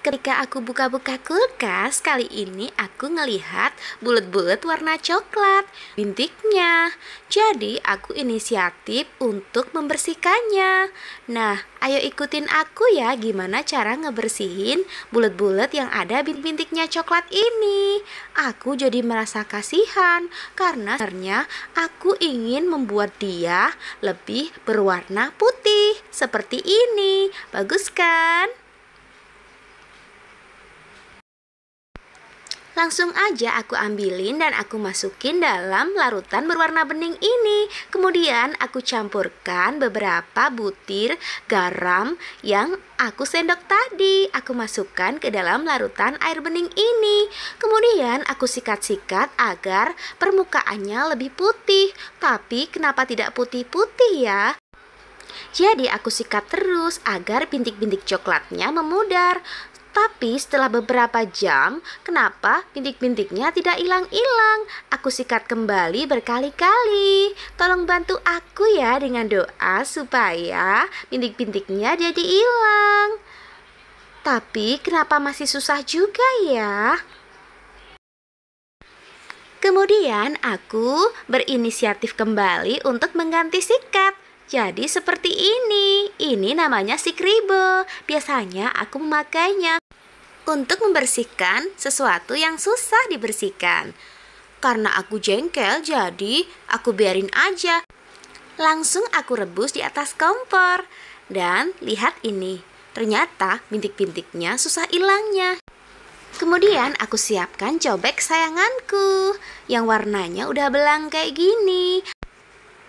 Ketika aku buka-buka kulkas, kali ini aku ngelihat bulat-bulat warna coklat, bintiknya. Jadi aku inisiatif untuk membersihkannya. Nah, ayo ikutin aku ya gimana cara ngebersihin bulat-bulat yang ada bintik-bintiknya coklat ini. Aku jadi merasa kasihan karena sebenarnya aku ingin membuat dia lebih berwarna putih seperti ini. Bagus kan? Langsung aja aku ambilin dan aku masukin dalam larutan berwarna bening ini. Kemudian aku campurkan beberapa butir garam yang aku sendok tadi. Aku masukkan ke dalam larutan air bening ini. Kemudian aku sikat-sikat agar permukaannya lebih putih. Tapi kenapa tidak putih-putih ya? Jadi aku sikat terus agar bintik-bintik coklatnya memudar. Tapi setelah beberapa jam, kenapa bintik-bintiknya tidak hilang-hilang? Aku sikat kembali berkali-kali. Tolong bantu aku ya dengan doa supaya bintik-bintiknya jadi hilang. Tapi kenapa masih susah juga ya? Kemudian aku berinisiatif kembali untuk mengganti sikat. Jadi seperti ini. Ini namanya sikribo. Biasanya aku memakainya untuk membersihkan sesuatu yang susah dibersihkan. Karena aku jengkel, jadi aku biarin aja. Langsung aku rebus di atas kompor. Dan lihat ini, ternyata bintik-bintiknya susah hilangnya. Kemudian aku siapkan cobek sayanganku yang warnanya udah belang kayak gini.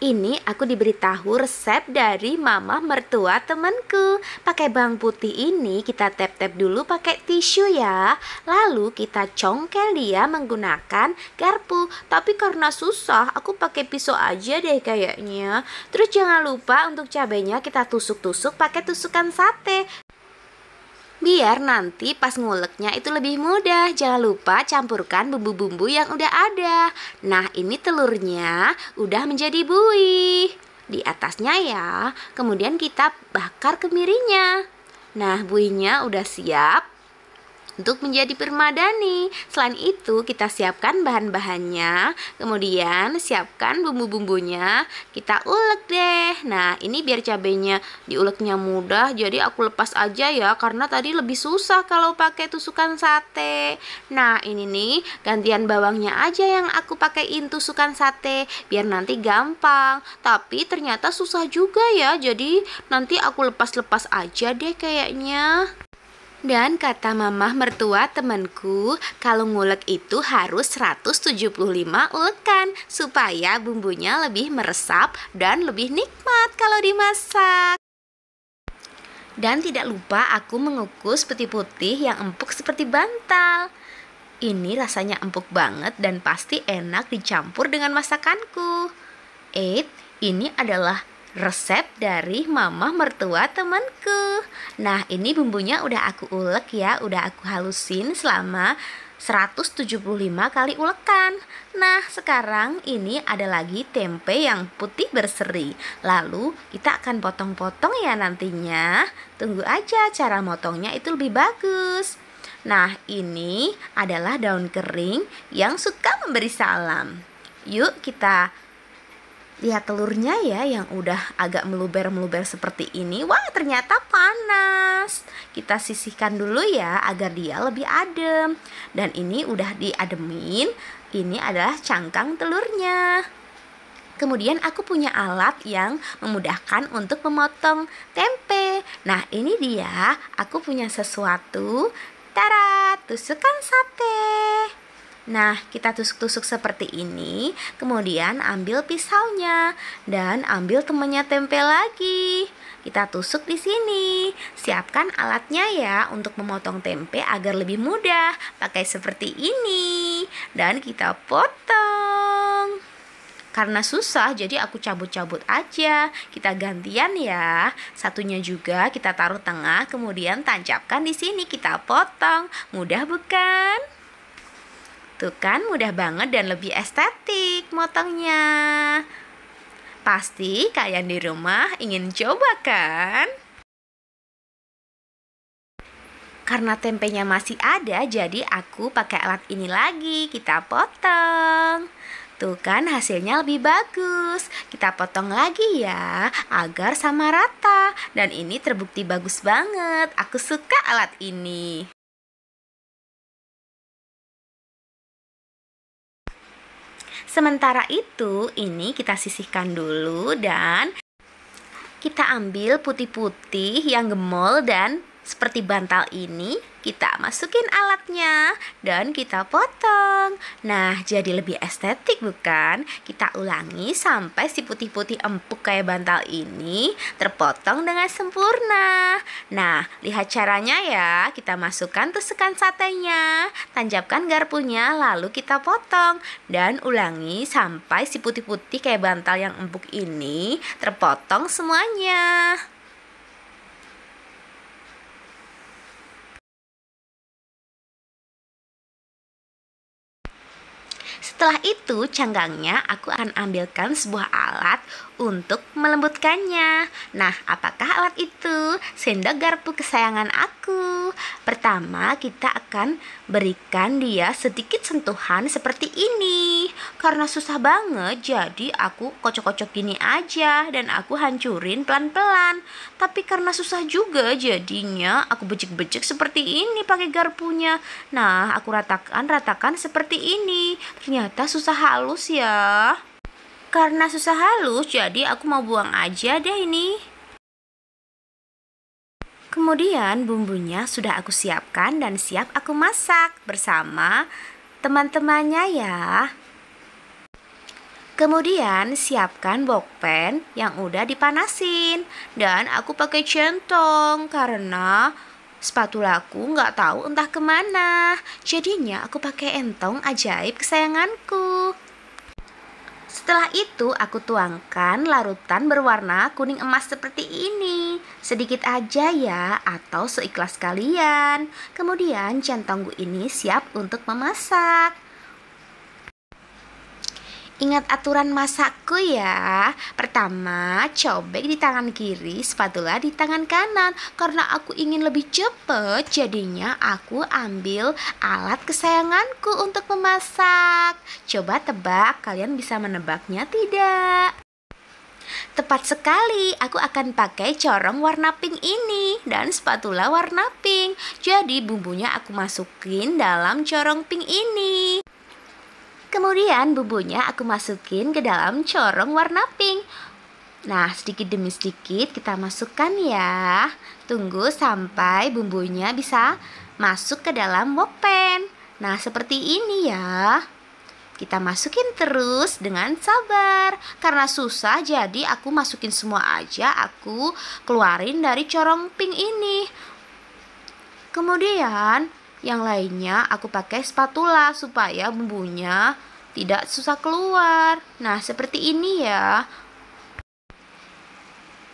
Ini aku diberitahu resep dari mama mertua temanku. Pakai bawang putih ini kita tap-tap dulu pakai tisu ya. Lalu kita congkel dia menggunakan garpu. Tapi karena susah, aku pakai pisau aja deh kayaknya. Terus jangan lupa untuk cabenya kita tusuk-tusuk pakai tusukan sate biar nanti pas nguleknya itu lebih mudah. Jangan lupa campurkan bumbu-bumbu yang udah ada. Nah, ini telurnya udah menjadi buih. Di atasnya ya, kemudian kita bakar kemirinya. Nah, buihnya udah siap. Untuk menjadi permadani, selain itu kita siapkan bahan-bahannya, kemudian siapkan bumbu-bumbunya, kita ulek deh. Nah, ini biar cabenya diuleknya mudah, jadi aku lepas aja ya karena tadi lebih susah kalau pakai tusukan sate. Nah, ini nih gantian bawangnya aja yang aku pakaiin tusukan sate biar nanti gampang. Tapi ternyata susah juga ya, jadi nanti aku lepas-lepas aja deh kayaknya. Dan kata mamah mertua temanku, kalau ngulek itu harus 175 ulekan supaya bumbunya lebih meresap dan lebih nikmat kalau dimasak. Dan tidak lupa aku mengukus putih putih yang empuk seperti bantal. Ini rasanya empuk banget dan pasti enak dicampur dengan masakanku. Eit, eh, ini adalah Resep dari mama mertua temanku. Nah, ini bumbunya udah aku ulek ya, udah aku halusin selama 175 kali ulekan. Nah, sekarang ini ada lagi tempe yang putih berseri. Lalu kita akan potong-potong ya nantinya. Tunggu aja cara motongnya itu lebih bagus. Nah, ini adalah daun kering yang suka memberi salam. Yuk kita lihat telurnya ya yang udah agak meluber-meluber seperti ini wah ternyata panas kita sisihkan dulu ya agar dia lebih adem dan ini udah diademin ini adalah cangkang telurnya Kemudian aku punya alat yang memudahkan untuk memotong tempe. Nah, ini dia. Aku punya sesuatu. Tara, tusukan sate. Nah, kita tusuk-tusuk seperti ini, kemudian ambil pisaunya dan ambil temannya tempe lagi. Kita tusuk di sini. Siapkan alatnya ya untuk memotong tempe agar lebih mudah. Pakai seperti ini dan kita potong. Karena susah, jadi aku cabut-cabut aja. Kita gantian ya. Satunya juga kita taruh tengah, kemudian tancapkan di sini. Kita potong. Mudah bukan? Tuh kan mudah banget dan lebih estetik motongnya. Pasti kalian di rumah ingin coba kan? Karena tempenya masih ada, jadi aku pakai alat ini lagi. Kita potong. Tuh kan hasilnya lebih bagus. Kita potong lagi ya agar sama rata. Dan ini terbukti bagus banget. Aku suka alat ini. Sementara itu, ini kita sisihkan dulu dan kita ambil putih-putih yang gemol dan seperti bantal ini, kita masukin alatnya dan kita potong. Nah, jadi lebih estetik bukan? Kita ulangi sampai si putih-putih empuk kayak bantal ini terpotong dengan sempurna. Nah, lihat caranya ya. Kita masukkan tusukan satenya, tanjapkan garpunya lalu kita potong dan ulangi sampai si putih-putih kayak bantal yang empuk ini terpotong semuanya. Setelah itu, canggangnya aku akan ambilkan sebuah alat untuk melembutkannya. Nah, apakah alat itu? Sendok garpu kesayangan aku. Pertama, kita akan berikan dia sedikit sentuhan seperti ini. Karena susah banget, jadi aku kocok-kocok gini aja dan aku hancurin pelan-pelan. Tapi karena susah juga jadinya aku bejek-bejek seperti ini pakai garpunya. Nah, aku ratakan-ratakan seperti ini. Ternyata susah halus ya. Karena susah halus, jadi aku mau buang aja deh ini. Kemudian bumbunya sudah aku siapkan dan siap aku masak bersama teman-temannya ya. Kemudian siapkan box pan yang udah dipanasin dan aku pakai centong karena Spatulaku nggak tahu entah kemana. Jadinya aku pakai entong ajaib kesayanganku. Setelah itu aku tuangkan larutan berwarna kuning emas seperti ini. Sedikit aja ya atau seikhlas kalian. Kemudian centongku ini siap untuk memasak. Ingat aturan masakku ya. Pertama, cobek di tangan kiri, spatula di tangan kanan. Karena aku ingin lebih cepet, jadinya aku ambil alat kesayanganku untuk memasak. Coba tebak, kalian bisa menebaknya tidak? Tepat sekali, aku akan pakai corong warna pink ini dan spatula warna pink. Jadi bumbunya aku masukin dalam corong pink ini. Kemudian bumbunya aku masukin ke dalam corong warna pink. Nah, sedikit demi sedikit kita masukkan ya. Tunggu sampai bumbunya bisa masuk ke dalam wok pan. Nah, seperti ini ya. Kita masukin terus dengan sabar. Karena susah jadi aku masukin semua aja aku keluarin dari corong pink ini. Kemudian yang lainnya aku pakai spatula supaya bumbunya tidak susah keluar. Nah, seperti ini ya.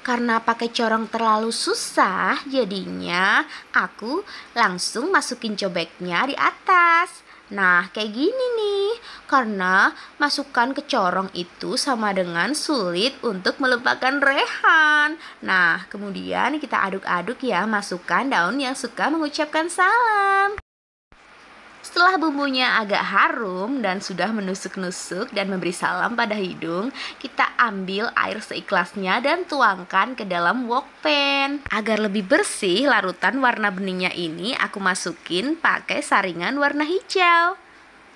Karena pakai corong terlalu susah, jadinya aku langsung masukin cobeknya di atas. Nah, kayak gini nih, karena masukan ke corong itu sama dengan sulit untuk melupakan rehan. Nah, kemudian kita aduk-aduk ya masukkan daun yang suka mengucapkan salam. Setelah bumbunya agak harum dan sudah menusuk-nusuk dan memberi salam pada hidung, kita ambil air seikhlasnya dan tuangkan ke dalam wok pan. Agar lebih bersih larutan warna beningnya ini, aku masukin pakai saringan warna hijau.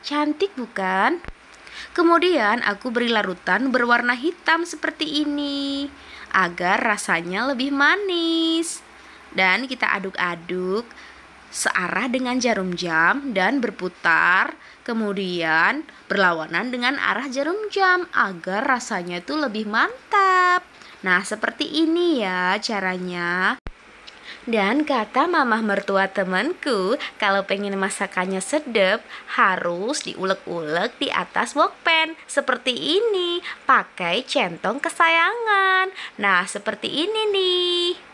Cantik bukan? Kemudian aku beri larutan berwarna hitam seperti ini agar rasanya lebih manis. Dan kita aduk-aduk searah dengan jarum jam dan berputar kemudian berlawanan dengan arah jarum jam agar rasanya itu lebih mantap. Nah, seperti ini ya caranya. Dan kata mamah mertua temanku, kalau pengen masakannya sedap, harus diulek-ulek di atas pan Seperti ini, pakai centong kesayangan. Nah, seperti ini nih.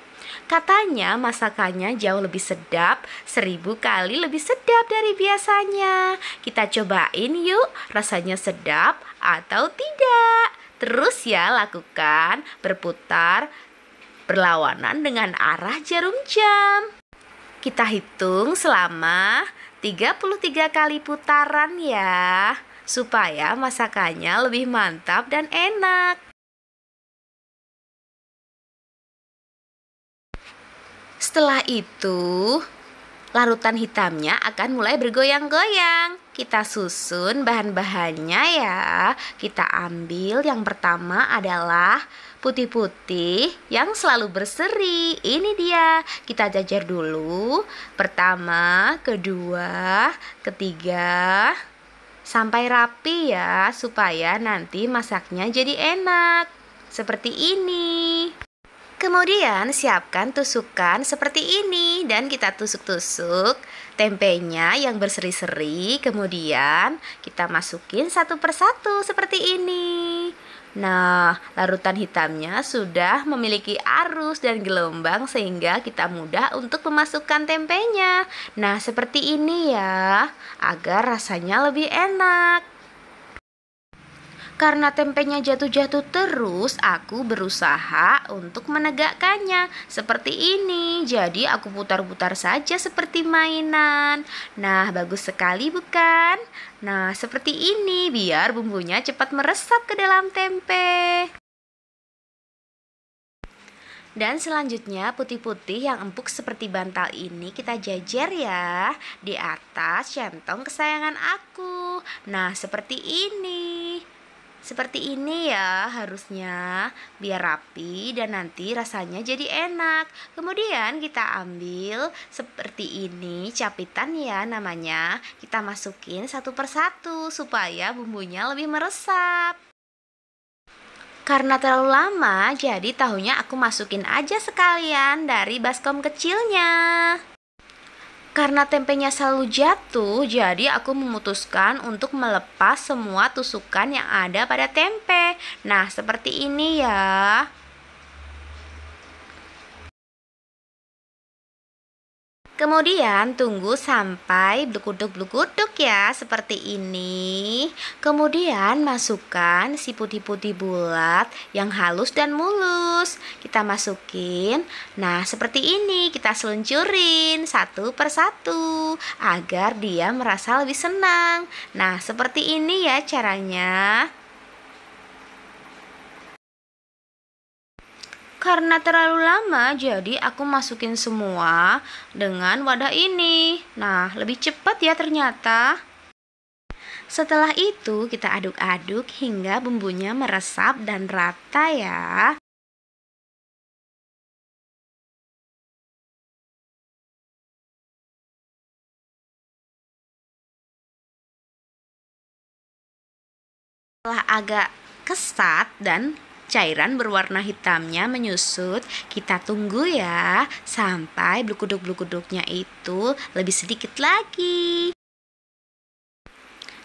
Katanya masakannya jauh lebih sedap, seribu kali lebih sedap dari biasanya. Kita cobain yuk, rasanya sedap atau tidak. Terus ya lakukan berputar berlawanan dengan arah jarum jam. Kita hitung selama 33 kali putaran ya, supaya masakannya lebih mantap dan enak. Setelah itu, larutan hitamnya akan mulai bergoyang-goyang. Kita susun bahan-bahannya ya. Kita ambil yang pertama adalah putih-putih yang selalu berseri. Ini dia. Kita jajar dulu. Pertama, kedua, ketiga, sampai rapi ya supaya nanti masaknya jadi enak. Seperti ini. Kemudian siapkan tusukan seperti ini dan kita tusuk-tusuk tempenya yang berseri-seri. Kemudian kita masukin satu persatu seperti ini. Nah, larutan hitamnya sudah memiliki arus dan gelombang sehingga kita mudah untuk memasukkan tempenya. Nah, seperti ini ya, agar rasanya lebih enak. Karena tempenya jatuh-jatuh terus, aku berusaha untuk menegakkannya. Seperti ini, jadi aku putar-putar saja seperti mainan. Nah, bagus sekali bukan? Nah, seperti ini biar bumbunya cepat meresap ke dalam tempe. Dan selanjutnya putih-putih yang empuk seperti bantal ini kita jajar ya di atas centong kesayangan aku. Nah, seperti ini. Seperti ini ya harusnya biar rapi dan nanti rasanya jadi enak. Kemudian kita ambil seperti ini capitan ya namanya. Kita masukin satu persatu supaya bumbunya lebih meresap. Karena terlalu lama, jadi tahunya aku masukin aja sekalian dari baskom kecilnya. Karena tempenya selalu jatuh, jadi aku memutuskan untuk melepas semua tusukan yang ada pada tempe. Nah, seperti ini ya. Kemudian tunggu sampai blukuduk-blukuduk ya seperti ini. Kemudian masukkan si putih-putih bulat yang halus dan mulus. Kita masukin. Nah, seperti ini kita seluncurin satu persatu agar dia merasa lebih senang. Nah, seperti ini ya caranya. karena terlalu lama jadi aku masukin semua dengan wadah ini. Nah, lebih cepat ya ternyata. Setelah itu kita aduk-aduk hingga bumbunya meresap dan rata ya. Setelah agak kesat dan Cairan berwarna hitamnya menyusut. Kita tunggu ya sampai blukuduk-blukuduknya itu lebih sedikit lagi.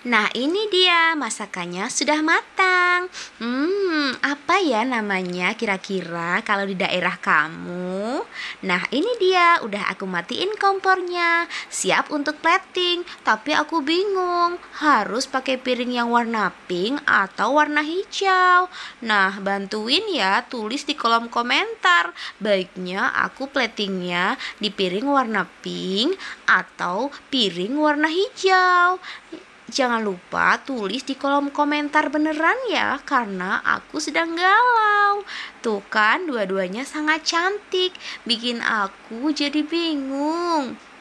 Nah, ini dia masakannya sudah matang yang Hmm, apa ya namanya kira-kira kalau di daerah kamu? Nah, ini dia, udah aku matiin kompornya. Siap untuk plating, tapi aku bingung. Harus pakai piring yang warna pink atau warna hijau. Nah, bantuin ya tulis di kolom komentar. Baiknya aku platingnya di piring warna pink atau piring warna hijau jangan lupa tulis di kolom komentar beneran ya karena aku sedang galau. Tuh kan dua-duanya sangat cantik, bikin aku jadi bingung.